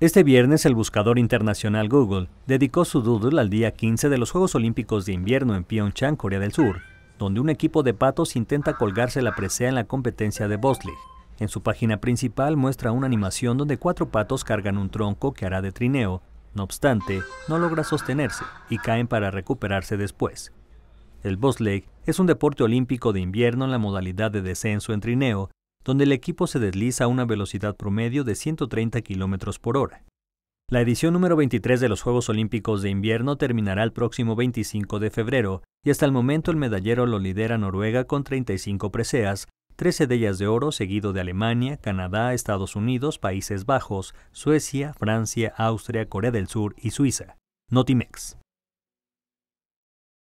Este viernes el buscador internacional Google dedicó su doodle al día 15 de los Juegos Olímpicos de Invierno en Pyeongchang, Corea del Sur, donde un equipo de patos intenta colgarse la presea en la competencia de bobsleigh. En su página principal muestra una animación donde cuatro patos cargan un tronco que hará de trineo, no obstante, no logra sostenerse y caen para recuperarse después. El bobsleigh es un deporte olímpico de invierno en la modalidad de descenso en trineo donde el equipo se desliza a una velocidad promedio de 130 km por hora. La edición número 23 de los Juegos Olímpicos de Invierno terminará el próximo 25 de febrero y hasta el momento el medallero lo lidera Noruega con 35 preseas, 13 de ellas de oro, seguido de Alemania, Canadá, Estados Unidos, Países Bajos, Suecia, Francia, Austria, Corea del Sur y Suiza. Notimex.